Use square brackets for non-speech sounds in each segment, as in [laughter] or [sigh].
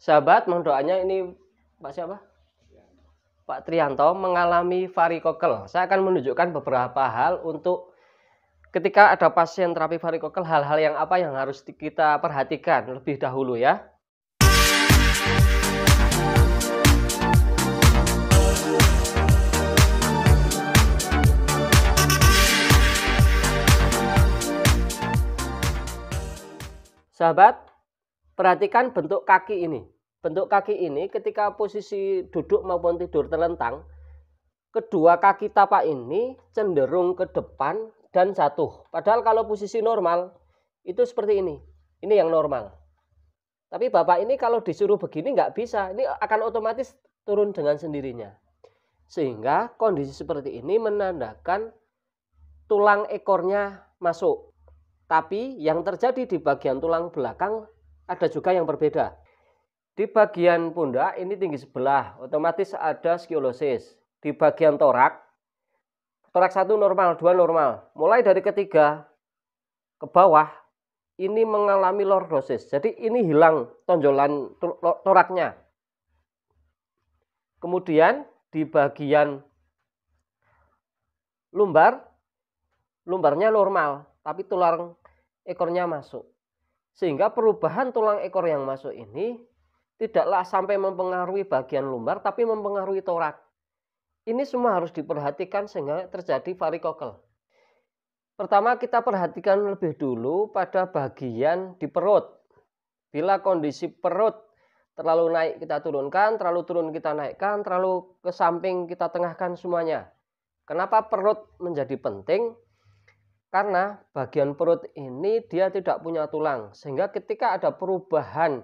sahabat mendoanya ini Pak siapa? Pak Trianto mengalami varikokel. Saya akan menunjukkan beberapa hal untuk ketika ada pasien terapi varikokel hal-hal yang apa yang harus kita perhatikan lebih dahulu ya. Sahabat, Perhatikan bentuk kaki ini. Bentuk kaki ini ketika posisi duduk maupun tidur terlentang, kedua kaki tapak ini cenderung ke depan dan jatuh. Padahal kalau posisi normal itu seperti ini. Ini yang normal. Tapi bapak ini kalau disuruh begini nggak bisa. Ini akan otomatis turun dengan sendirinya. Sehingga kondisi seperti ini menandakan tulang ekornya masuk. Tapi yang terjadi di bagian tulang belakang ada juga yang berbeda. Di bagian pundak ini tinggi sebelah, otomatis ada skiolosis Di bagian torak, torak satu normal, dua normal. Mulai dari ketiga ke bawah ini mengalami lordosis. Jadi ini hilang tonjolan toraknya. Kemudian di bagian lumbar lumbarnya normal, tapi tulang ekornya masuk. Sehingga perubahan tulang ekor yang masuk ini tidaklah sampai mempengaruhi bagian lumbar tapi mempengaruhi torak. Ini semua harus diperhatikan sehingga terjadi varikokel. Pertama kita perhatikan lebih dulu pada bagian di perut. Bila kondisi perut terlalu naik kita turunkan, terlalu turun kita naikkan, terlalu ke samping kita tengahkan semuanya. Kenapa perut menjadi penting? Karena bagian perut ini dia tidak punya tulang, sehingga ketika ada perubahan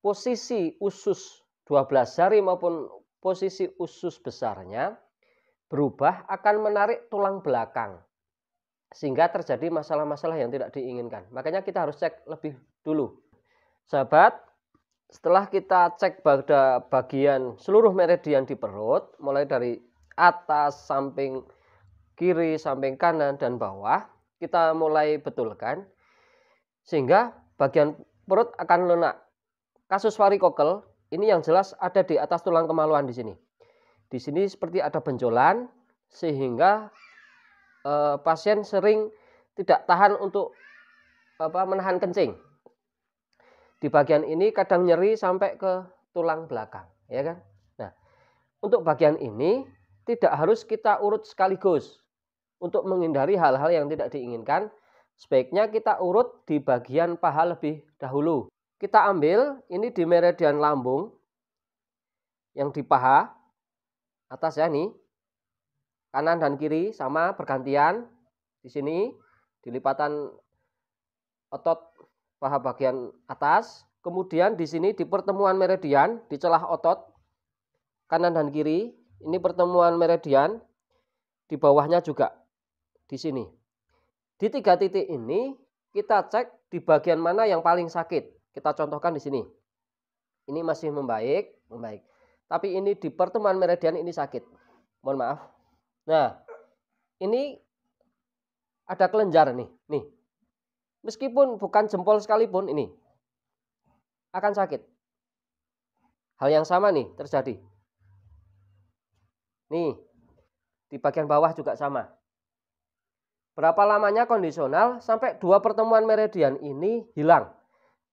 posisi usus 12 jari maupun posisi usus besarnya berubah akan menarik tulang belakang. Sehingga terjadi masalah-masalah yang tidak diinginkan. Makanya kita harus cek lebih dulu. Sahabat, setelah kita cek pada bagian seluruh meridian di perut, mulai dari atas, samping, kiri, samping kanan, dan bawah. Kita mulai betulkan. Sehingga bagian perut akan lunak. Kasus varikokel ini yang jelas ada di atas tulang kemaluan di sini. Di sini seperti ada benjolan sehingga eh, pasien sering tidak tahan untuk apa menahan kencing. Di bagian ini kadang nyeri sampai ke tulang belakang, ya kan? Nah, untuk bagian ini tidak harus kita urut sekaligus untuk menghindari hal-hal yang tidak diinginkan, sebaiknya kita urut di bagian paha lebih dahulu. Kita ambil ini di meridian lambung yang di paha atas ya nih. Kanan dan kiri sama bergantian di sini di lipatan otot paha bagian atas. Kemudian di sini di pertemuan meridian di celah otot kanan dan kiri, ini pertemuan meridian di bawahnya juga di sini. Di tiga titik ini kita cek di bagian mana yang paling sakit. Kita contohkan di sini. Ini masih membaik, membaik. Tapi ini di pertemuan meridian ini sakit. Mohon maaf. Nah, ini ada kelenjar nih, nih. Meskipun bukan jempol sekalipun ini akan sakit. Hal yang sama nih terjadi. Nih, di bagian bawah juga sama. Berapa lamanya kondisional sampai dua pertemuan meridian ini hilang.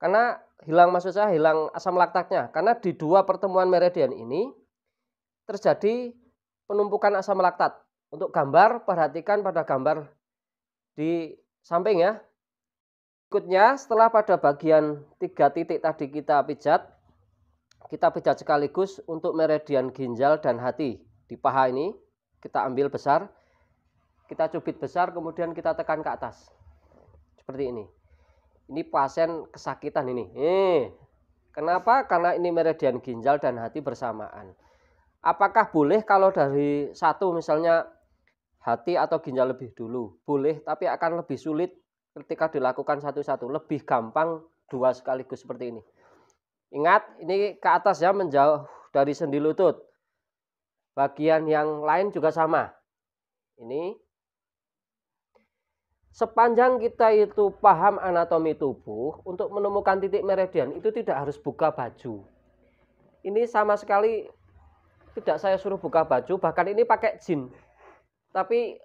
Karena hilang maksud saya hilang asam laktatnya. Karena di dua pertemuan meridian ini terjadi penumpukan asam laktat. Untuk gambar perhatikan pada gambar di samping ya. Berikutnya setelah pada bagian tiga titik tadi kita pijat, kita pijat sekaligus untuk meridian ginjal dan hati. Di paha ini kita ambil besar kita cubit besar kemudian kita tekan ke atas seperti ini ini pasien kesakitan ini eh kenapa karena ini meridian ginjal dan hati bersamaan apakah boleh kalau dari satu misalnya hati atau ginjal lebih dulu boleh tapi akan lebih sulit ketika dilakukan satu-satu lebih gampang dua sekaligus seperti ini ingat ini ke atas ya menjauh dari sendi lutut bagian yang lain juga sama ini sepanjang kita itu paham anatomi tubuh untuk menemukan titik meridian itu tidak harus buka baju ini sama sekali tidak saya suruh buka baju bahkan ini pakai jin tapi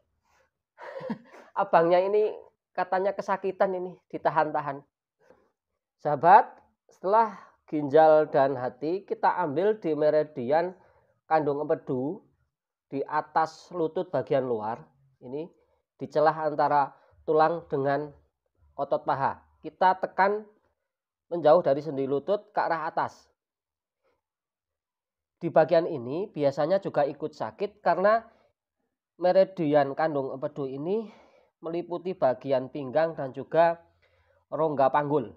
[laughs] abangnya ini katanya kesakitan ini ditahan-tahan sahabat setelah ginjal dan hati kita ambil di meridian kandung empedu di atas lutut bagian luar ini di celah antara tulang dengan otot paha. Kita tekan menjauh dari sendi lutut ke arah atas. Di bagian ini biasanya juga ikut sakit karena meridian kandung empedu ini meliputi bagian pinggang dan juga rongga panggul.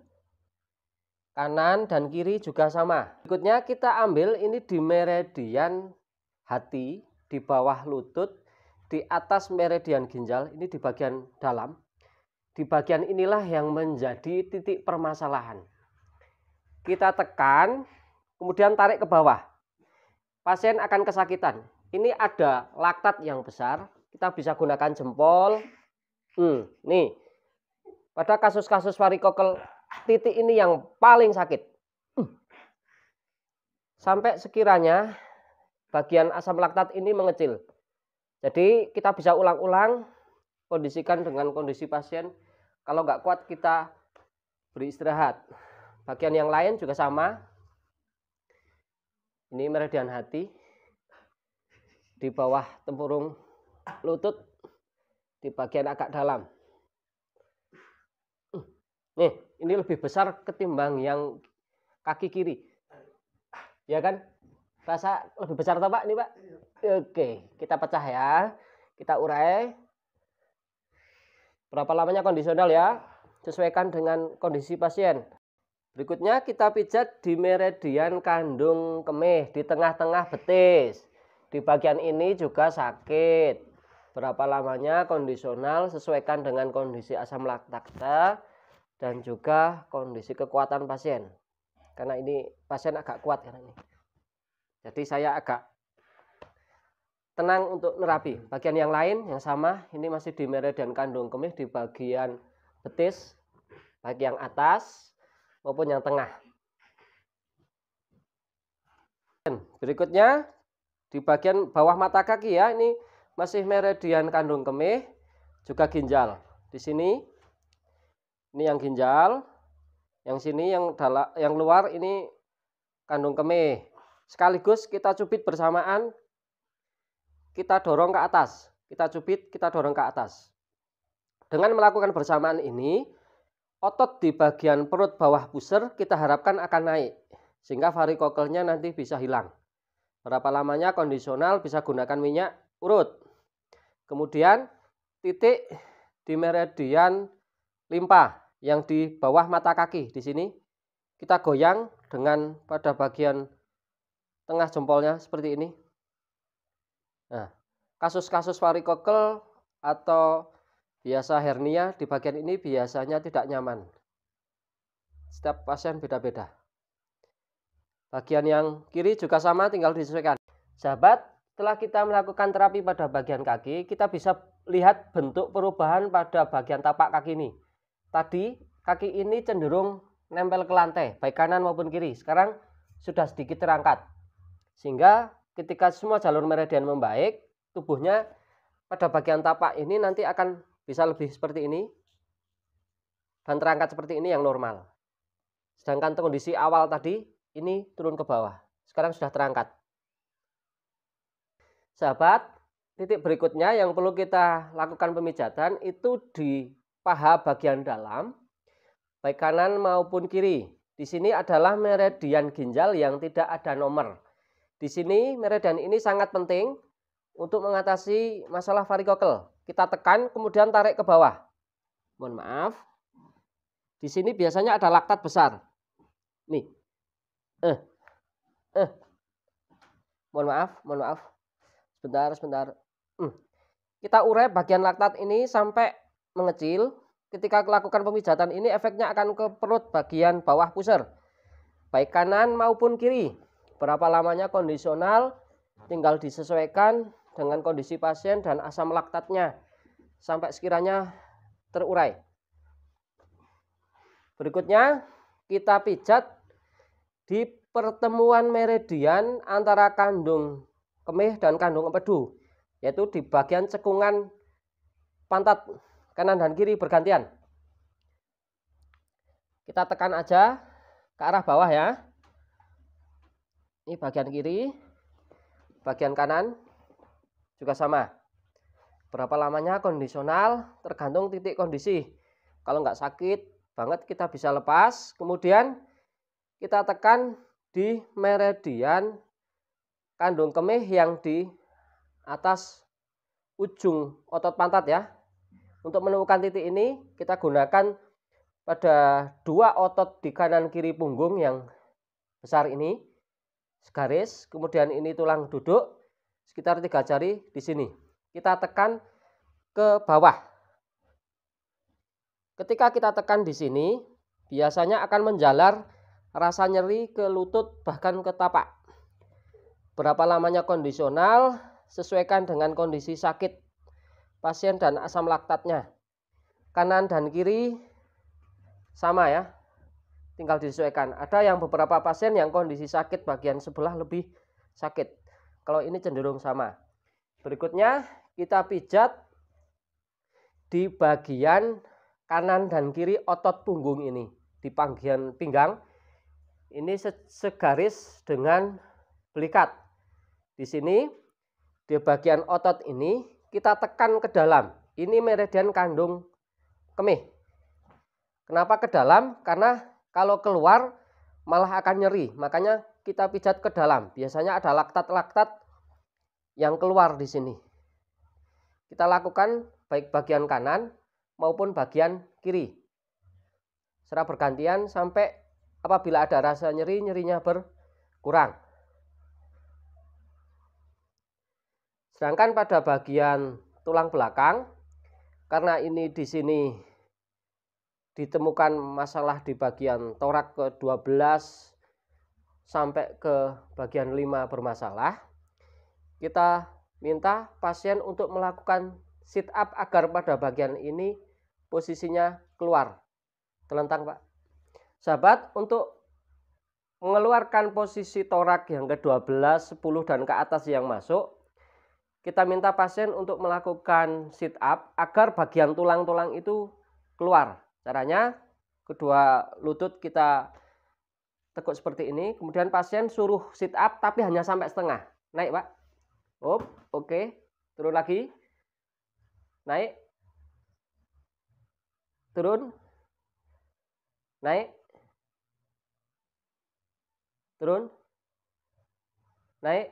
Kanan dan kiri juga sama. Berikutnya kita ambil ini di meridian hati, di bawah lutut, di atas meridian ginjal, ini di bagian dalam. Di bagian inilah yang menjadi titik permasalahan. Kita tekan, kemudian tarik ke bawah. Pasien akan kesakitan. Ini ada laktat yang besar, kita bisa gunakan jempol. Hmm, nih. Pada kasus-kasus varikokel, titik ini yang paling sakit. Hmm. Sampai sekiranya bagian asam laktat ini mengecil. Jadi kita bisa ulang-ulang kondisikan dengan kondisi pasien. Kalau nggak kuat kita beristirahat. Bagian yang lain juga sama. Ini meridian hati di bawah tempurung lutut di bagian agak dalam. Hmm, nih, ini lebih besar ketimbang yang kaki kiri. Ya kan? Rasa lebih besar toh Pak ini Pak? Iya. Oke, kita pecah ya. Kita urai. Berapa lamanya kondisional ya? Sesuaikan dengan kondisi pasien. Berikutnya kita pijat di meridian kandung kemih, di tengah-tengah betis. Di bagian ini juga sakit. Berapa lamanya kondisional sesuaikan dengan kondisi asam laktat dan juga kondisi kekuatan pasien. Karena ini pasien agak kuat karena ini. Jadi saya agak tenang untuk nerapi. Bagian yang lain yang sama, ini masih di meridian kandung kemih di bagian betis, bagian atas maupun yang tengah. Berikutnya di bagian bawah mata kaki ya, ini masih meridian kandung kemih, juga ginjal. Di sini ini yang ginjal, yang sini yang dalam yang luar ini kandung kemih. Sekaligus kita cubit bersamaan kita dorong ke atas, kita cubit, kita dorong ke atas. Dengan melakukan bersamaan ini, otot di bagian perut bawah pusar kita harapkan akan naik sehingga varikokelnya nanti bisa hilang. Berapa lamanya kondisional bisa gunakan minyak urut. Kemudian titik di meridian limpa yang di bawah mata kaki di sini kita goyang dengan pada bagian tengah jempolnya seperti ini Nah, kasus-kasus varikokel atau biasa hernia di bagian ini biasanya tidak nyaman. Setiap pasien beda-beda. Bagian yang kiri juga sama, tinggal disesuaikan. Sahabat, setelah kita melakukan terapi pada bagian kaki, kita bisa lihat bentuk perubahan pada bagian tapak kaki ini. Tadi kaki ini cenderung nempel ke lantai, baik kanan maupun kiri. Sekarang sudah sedikit terangkat. Sehingga ketika semua jalur meridian membaik, tubuhnya pada bagian tapak ini nanti akan bisa lebih seperti ini dan terangkat seperti ini yang normal. Sedangkan kondisi awal tadi ini turun ke bawah. Sekarang sudah terangkat. Sahabat, titik berikutnya yang perlu kita lakukan pemijatan itu di paha bagian dalam, baik kanan maupun kiri. Di sini adalah meridian ginjal yang tidak ada nomor. Di sini meridian ini sangat penting untuk mengatasi masalah varikokel. Kita tekan kemudian tarik ke bawah. Mohon maaf. Di sini biasanya ada laktat besar. Nih. Eh. Eh. Mohon maaf, mohon maaf. Sebentar, sebentar. Hmm. Kita urai bagian laktat ini sampai mengecil. Ketika melakukan pemijatan ini efeknya akan ke perut bagian bawah pusar. Baik kanan maupun kiri. Berapa lamanya kondisional tinggal disesuaikan dengan kondisi pasien dan asam laktatnya sampai sekiranya terurai. Berikutnya kita pijat di pertemuan meridian antara kandung kemih dan kandung empedu yaitu di bagian cekungan pantat kanan dan kiri bergantian. Kita tekan aja ke arah bawah ya. Ini bagian kiri, bagian kanan juga sama. Berapa lamanya kondisional tergantung titik kondisi. Kalau nggak sakit banget kita bisa lepas. Kemudian kita tekan di meridian kandung kemih yang di atas ujung otot pantat ya. Untuk menemukan titik ini kita gunakan pada dua otot di kanan kiri punggung yang besar ini garis, kemudian ini tulang duduk sekitar tiga jari di sini. Kita tekan ke bawah. Ketika kita tekan di sini, biasanya akan menjalar rasa nyeri ke lutut bahkan ke tapak. Berapa lamanya kondisional sesuaikan dengan kondisi sakit pasien dan asam laktatnya. Kanan dan kiri sama ya, tinggal disesuaikan. Ada yang beberapa pasien yang kondisi sakit bagian sebelah lebih sakit. Kalau ini cenderung sama. Berikutnya kita pijat di bagian kanan dan kiri otot punggung ini di bagian pinggang ini segaris dengan belikat di sini di bagian otot ini kita tekan ke dalam ini meridian kandung kemih kenapa ke dalam karena kalau keluar malah akan nyeri. Makanya kita pijat ke dalam. Biasanya ada laktat-laktat yang keluar di sini. Kita lakukan baik bagian kanan maupun bagian kiri. Secara bergantian sampai apabila ada rasa nyeri, nyerinya berkurang. Sedangkan pada bagian tulang belakang, karena ini di sini ditemukan masalah di bagian torak ke-12 sampai ke bagian 5 bermasalah, kita minta pasien untuk melakukan sit up agar pada bagian ini posisinya keluar. Telentang, Pak. Sahabat, untuk mengeluarkan posisi torak yang ke-12, 10 dan ke atas yang masuk, kita minta pasien untuk melakukan sit up agar bagian tulang-tulang itu keluar. Caranya kedua lutut kita tekuk seperti ini, kemudian pasien suruh sit up tapi hanya sampai setengah. Naik, Pak. Up, oke. Okay. Turun lagi. Naik. Turun. Naik. Turun. Naik.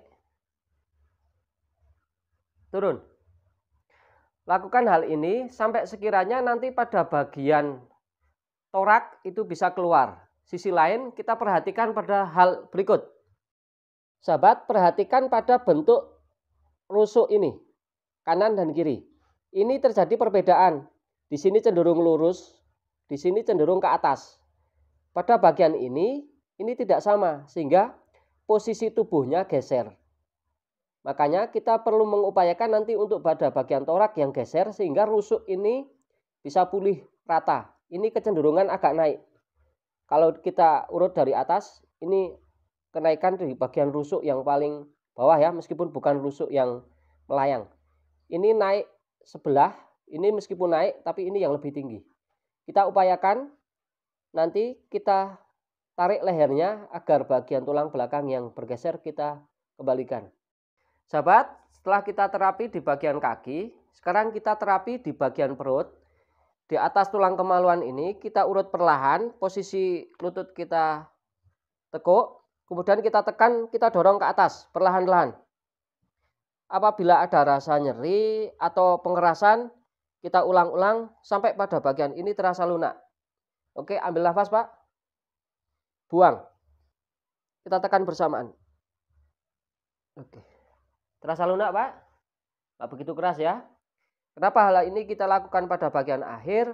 Turun. Lakukan hal ini sampai sekiranya nanti pada bagian torak itu bisa keluar. Sisi lain kita perhatikan pada hal berikut. Sahabat, perhatikan pada bentuk rusuk ini, kanan dan kiri. Ini terjadi perbedaan. Di sini cenderung lurus, di sini cenderung ke atas. Pada bagian ini, ini tidak sama, sehingga posisi tubuhnya geser. Makanya kita perlu mengupayakan nanti untuk pada bagian torak yang geser sehingga rusuk ini bisa pulih rata. Ini kecenderungan agak naik. Kalau kita urut dari atas, ini kenaikan di bagian rusuk yang paling bawah ya, meskipun bukan rusuk yang melayang. Ini naik sebelah, ini meskipun naik tapi ini yang lebih tinggi. Kita upayakan nanti kita tarik lehernya agar bagian tulang belakang yang bergeser kita kembalikan. Sahabat, setelah kita terapi di bagian kaki, sekarang kita terapi di bagian perut. Di atas tulang kemaluan ini kita urut perlahan, posisi lutut kita tekuk, kemudian kita tekan, kita dorong ke atas perlahan-lahan. Apabila ada rasa nyeri atau pengerasan, kita ulang-ulang sampai pada bagian ini terasa lunak. Oke, ambil nafas, Pak. Buang. Kita tekan bersamaan. Oke. Terasa lunak, Pak? Pak begitu keras ya. Kenapa hal ini kita lakukan pada bagian akhir?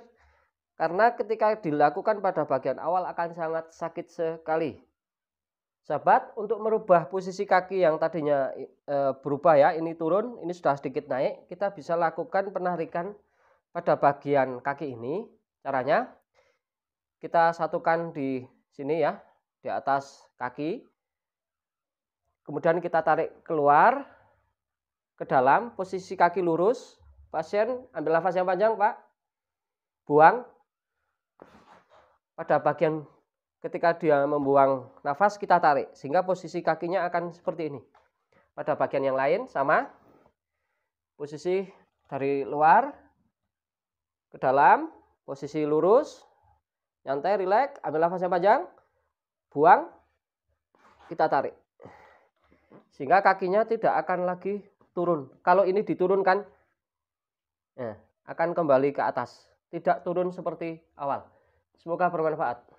Karena ketika dilakukan pada bagian awal akan sangat sakit sekali. Sahabat, untuk merubah posisi kaki yang tadinya e, berubah ya, ini turun, ini sudah sedikit naik, kita bisa lakukan penarikan pada bagian kaki ini. Caranya kita satukan di sini ya, di atas kaki. Kemudian kita tarik keluar, ke dalam, posisi kaki lurus. Pasien ambil nafas yang panjang, Pak. Buang. Pada bagian ketika dia membuang nafas, kita tarik. Sehingga posisi kakinya akan seperti ini. Pada bagian yang lain, sama. Posisi dari luar ke dalam, posisi lurus, nyantai, relax ambil nafas yang panjang, buang, kita tarik. Sehingga kakinya tidak akan lagi turun. Kalau ini diturunkan, ya, akan kembali ke atas. Tidak turun seperti awal. Semoga bermanfaat.